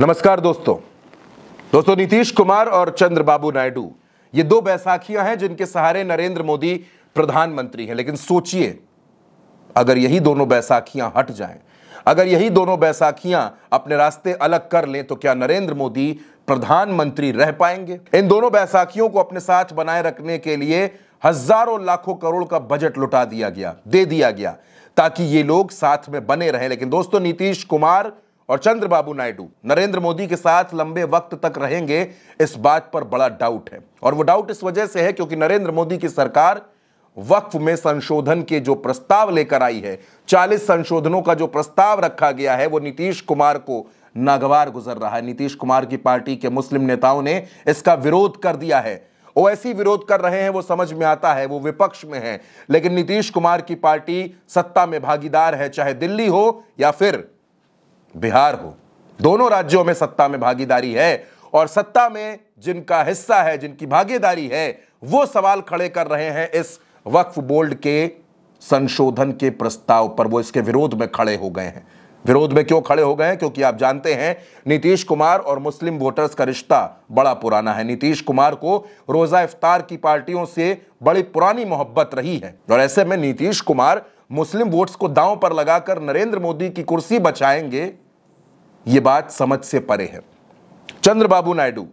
नमस्कार दोस्तों दोस्तों नीतीश कुमार और चंद्रबाबू नायडू ये दो बैसाखियां हैं जिनके सहारे नरेंद्र मोदी प्रधानमंत्री हैं लेकिन सोचिए अगर यही दोनों बैसाखियां हट जाएं अगर यही दोनों बैसाखियां अपने रास्ते अलग कर लें तो क्या नरेंद्र मोदी प्रधानमंत्री रह पाएंगे इन दोनों बैसाखियों को अपने साथ बनाए रखने के लिए हजारों लाखों करोड़ का बजट लुटा दिया गया दे दिया गया ताकि ये लोग साथ में बने रहें लेकिन दोस्तों नीतीश कुमार और चंद्रबाबू नायडू नरेंद्र मोदी के साथ लंबे वक्त तक रहेंगे इस बात पर बड़ा डाउट है और वो डाउट इस वजह से है क्योंकि नरेंद्र मोदी की सरकार वक्फ में संशोधन के जो प्रस्ताव लेकर आई है 40 संशोधनों का जो प्रस्ताव रखा गया है वो नीतीश कुमार को नागवार गुजर रहा है नीतीश कुमार की पार्टी के मुस्लिम नेताओं ने इसका विरोध कर दिया है वो ऐसी विरोध कर रहे हैं वो समझ में आता है वो विपक्ष में है लेकिन नीतीश कुमार की पार्टी सत्ता में भागीदार है चाहे दिल्ली हो या फिर बिहार हो दोनों राज्यों में सत्ता में भागीदारी है और सत्ता में जिनका हिस्सा है जिनकी भागीदारी है वो सवाल खड़े कर रहे हैं इस वक्फ बोर्ड के संशोधन के प्रस्ताव पर वो इसके विरोध में खड़े हो गए हैं विरोध में क्यों खड़े हो गए हैं क्योंकि आप जानते हैं नीतीश कुमार और मुस्लिम वोटर्स का रिश्ता बड़ा पुराना है नीतीश कुमार को रोजा इफ्तार की पार्टियों से बड़ी पुरानी मोहब्बत रही है और ऐसे में नीतीश कुमार मुस्लिम वोट्स को दांव पर लगाकर नरेंद्र मोदी की कुर्सी बचाएंगे ये बात समझ से परे है चंद्रबाबू नायडू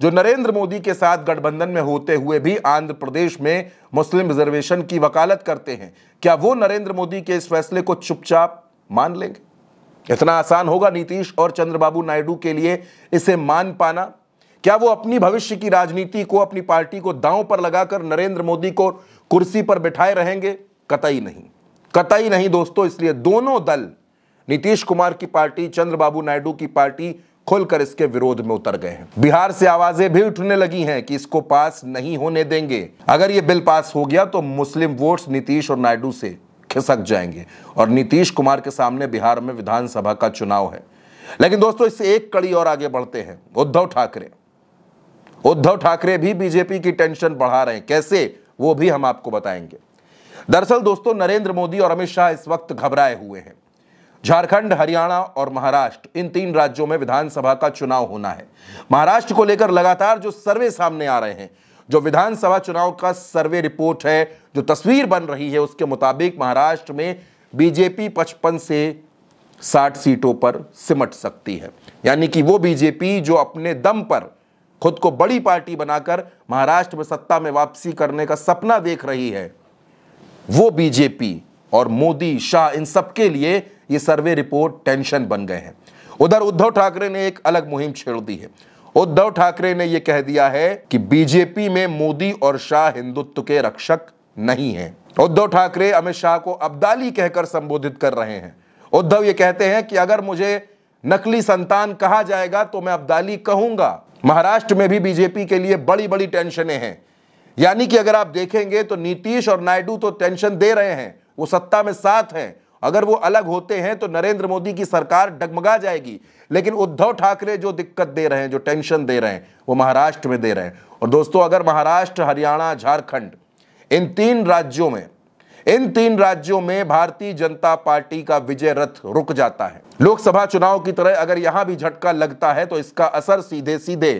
जो नरेंद्र मोदी के साथ गठबंधन में होते हुए भी आंध्र प्रदेश में मुस्लिम रिजर्वेशन की वकालत करते हैं क्या वो नरेंद्र मोदी के इस फैसले को चुपचाप मान लेंगे इतना आसान होगा नीतीश और चंद्रबाबू नायडू के लिए इसे मान पाना क्या वो अपनी भविष्य की राजनीति को अपनी पार्टी को दांव पर लगाकर नरेंद्र मोदी को कुर्सी पर बिठाए रहेंगे कतई नहीं कतई नहीं दोस्तों इसलिए दोनों दल नीतीश कुमार की पार्टी चंद्रबाबू नायडू की पार्टी खुलकर इसके विरोध में उतर गए हैं बिहार से आवाजें भी उठने लगी हैं कि इसको पास नहीं होने देंगे अगर ये बिल पास हो गया तो मुस्लिम वोट्स नीतीश और नायडू से खिसक जाएंगे और नीतीश कुमार के सामने बिहार में विधानसभा का चुनाव है लेकिन दोस्तों इससे एक कड़ी और आगे बढ़ते हैं उद्धव ठाकरे उद्धव ठाकरे भी बीजेपी की टेंशन बढ़ा रहे हैं कैसे वो भी हम आपको बताएंगे दरअसल दोस्तों नरेंद्र मोदी और अमित शाह इस वक्त घबराए हुए हैं झारखंड हरियाणा और महाराष्ट्र इन तीन राज्यों में विधानसभा का चुनाव होना है महाराष्ट्र को लेकर लगातार जो सर्वे सामने आ रहे हैं जो विधानसभा चुनाव का सर्वे रिपोर्ट है जो तस्वीर बन रही है उसके मुताबिक महाराष्ट्र में बीजेपी पचपन से साठ सीटों पर सिमट सकती है यानी कि वो बीजेपी जो अपने दम पर खुद को बड़ी पार्टी बनाकर महाराष्ट्र में सत्ता में वापसी करने का सपना देख रही है वो बीजेपी और मोदी शाह इन सबके लिए ये सर्वे रिपोर्ट टेंशन बन गए हैं उधर उद्धव ठाकरे ने एक अलग मुहिम छेड़ दी है उद्धव ठाकरे ने यह कह दिया है कि बीजेपी में मोदी और शाह हिंदुत्व के रक्षक नहीं हैं उद्धव ठाकरे अमित शाह को अब्दाली कहकर संबोधित कर रहे हैं उद्धव ये कहते हैं कि अगर मुझे नकली संतान कहा जाएगा तो मैं अब्दाली कहूंगा महाराष्ट्र में भी बीजेपी के लिए बड़ी बड़ी टेंशनें हैं यानी कि अगर आप देखेंगे तो नीतीश और नायडू तो टेंशन दे रहे हैं वो सत्ता में साथ हैं अगर वो अलग होते हैं तो नरेंद्र मोदी की सरकार डगमगा जाएगी लेकिन उद्धव ठाकरे जो दिक्कत दे रहे हैं जो टेंशन दे रहे हैं वो महाराष्ट्र में दे रहे हैं और दोस्तों अगर महाराष्ट्र हरियाणा झारखंड इन तीन राज्यों में इन तीन राज्यों में भारतीय जनता पार्टी का विजय रथ रुक जाता है लोकसभा चुनाव की तरह अगर यहां भी झटका लगता है तो इसका असर सीधे सीधे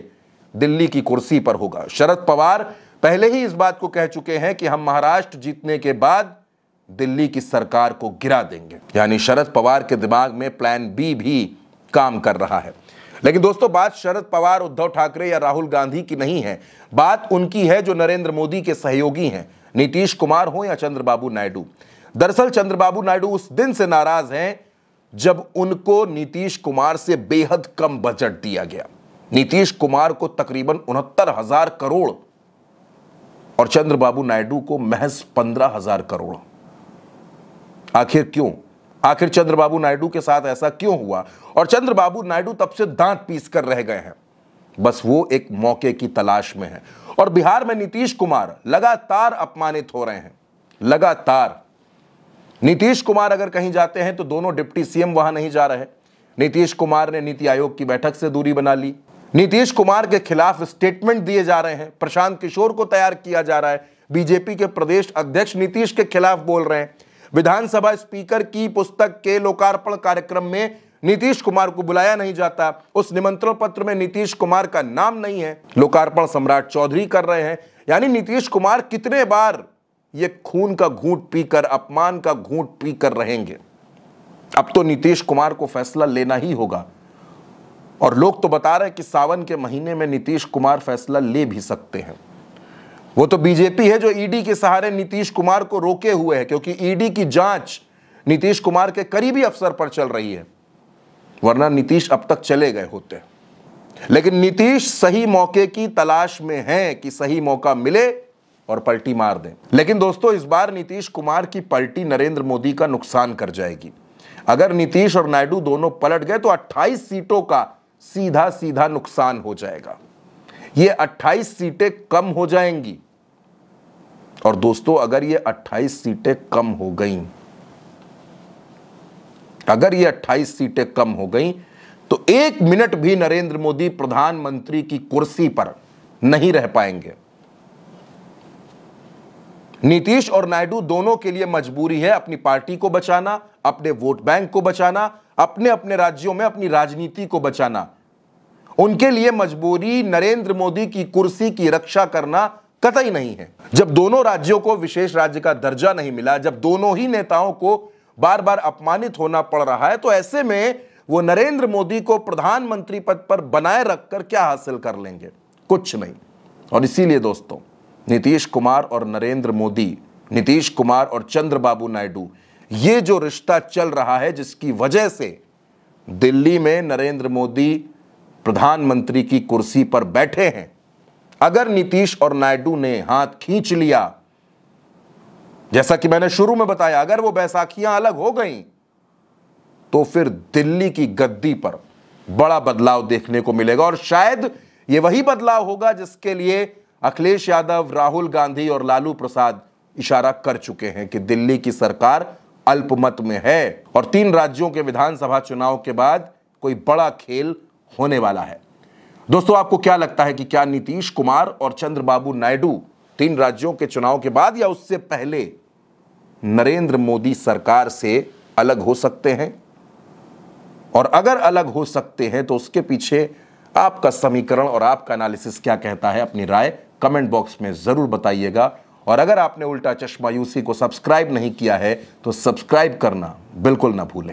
दिल्ली की कुर्सी पर होगा शरद पवार पहले ही इस बात को कह चुके हैं कि हम महाराष्ट्र जीतने के बाद दिल्ली की सरकार को गिरा देंगे यानी शरद पवार के दिमाग में प्लान बी भी काम कर रहा है लेकिन दोस्तों बात शरद पवार उद्धव ठाकरे या राहुल गांधी की नहीं है बात उनकी है जो नरेंद्र मोदी के सहयोगी हैं नीतीश कुमार हो या चंद्रबाबू नायडू दरअसल चंद्रबाबू नायडू उस दिन से नाराज हैं जब उनको नीतीश कुमार से बेहद कम बजट दिया गया नीतीश कुमार को तकरीबन उनहत्तर हजार करोड़ और चंद्रबाबू नायडू को महज पंद्रह हजार करोड़ आखिर क्यों आखिर चंद्रबाबू नायडू के साथ ऐसा क्यों हुआ और चंद्रबाबू नायडू तब से दांत पीस कर रह गए हैं बस वो एक मौके की तलाश में है और बिहार में नीतीश कुमार लगातार अपमानित हो रहे हैं लगातार नीतीश कुमार अगर कहीं जाते हैं तो दोनों डिप्टी सीएम वहां नहीं जा रहे नीतीश कुमार ने नीति आयोग की बैठक से दूरी बना ली नीतीश कुमार के खिलाफ स्टेटमेंट दिए जा रहे हैं प्रशांत किशोर को तैयार किया जा रहा है बीजेपी के प्रदेश अध्यक्ष नीतीश के खिलाफ बोल रहे हैं विधानसभा स्पीकर की पुस्तक के लोकार्पण कार्यक्रम में नीतीश कुमार को बुलाया नहीं जाता उस निमंत्रण पत्र में नीतीश कुमार का नाम नहीं है लोकार्पण सम्राट चौधरी कर रहे हैं यानी नीतीश कुमार कितने बार ये खून का घूट पीकर अपमान का घूट पीकर रहेंगे अब तो नीतीश कुमार को फैसला लेना ही होगा और लोग तो बता रहे हैं कि सावन के महीने में नीतीश कुमार फैसला ले भी सकते हैं वो तो बीजेपी है जो ईडी e के सहारे नीतीश कुमार को रोके हुए है क्योंकि ईडी e की जांच नीतीश कुमार के करीबी अफसर पर चल रही है वरना नीतीश अब तक चले गए होते लेकिन नीतीश सही मौके की तलाश में हैं कि सही मौका मिले और पलटी मार दें लेकिन दोस्तों इस बार नीतीश कुमार की पलटी नरेंद्र मोदी का नुकसान कर जाएगी अगर नीतीश और नायडू दोनों पलट गए तो 28 सीटों का सीधा सीधा नुकसान हो जाएगा ये 28 सीटें कम हो जाएंगी और दोस्तों अगर ये 28 सीटें कम हो गई अगर ये 28 सीटें कम हो गई तो एक मिनट भी नरेंद्र मोदी प्रधानमंत्री की कुर्सी पर नहीं रह पाएंगे नीतीश और नायडू दोनों के लिए मजबूरी है अपनी पार्टी को बचाना अपने वोट बैंक को बचाना अपने अपने राज्यों में अपनी राजनीति को बचाना उनके लिए मजबूरी नरेंद्र मोदी की कुर्सी की रक्षा करना कतई नहीं है जब दोनों राज्यों को विशेष राज्य का दर्जा नहीं मिला जब दोनों ही नेताओं को बार बार अपमानित होना पड़ रहा है तो ऐसे में वो नरेंद्र मोदी को प्रधानमंत्री पद पर बनाए रखकर क्या हासिल कर लेंगे कुछ नहीं और इसीलिए दोस्तों नीतीश कुमार और नरेंद्र मोदी नीतीश कुमार और चंद्रबाबू नायडू ये जो रिश्ता चल रहा है जिसकी वजह से दिल्ली में नरेंद्र मोदी प्रधानमंत्री की कुर्सी पर बैठे हैं अगर नीतीश और नायडू ने हाथ खींच लिया जैसा कि मैंने शुरू में बताया अगर वो बैसाखियां अलग हो गई तो फिर दिल्ली की गद्दी पर बड़ा बदलाव देखने को मिलेगा और शायद ये वही बदलाव होगा जिसके लिए अखिलेश यादव राहुल गांधी और लालू प्रसाद इशारा कर चुके हैं कि दिल्ली की सरकार अल्पमत में है और तीन राज्यों के विधानसभा चुनाव के बाद कोई बड़ा खेल होने वाला है दोस्तों आपको क्या लगता है कि क्या नीतीश कुमार और चंद्रबाबू नायडू तीन राज्यों के चुनाव के बाद या उससे पहले नरेंद्र मोदी सरकार से अलग हो सकते हैं और अगर अलग हो सकते हैं तो उसके पीछे आपका समीकरण और आपका एनालिसिस क्या कहता है अपनी राय कमेंट बॉक्स में ज़रूर बताइएगा और अगर आपने उल्टा चश्मा यूसी को सब्सक्राइब नहीं किया है तो सब्सक्राइब करना बिल्कुल ना भूलें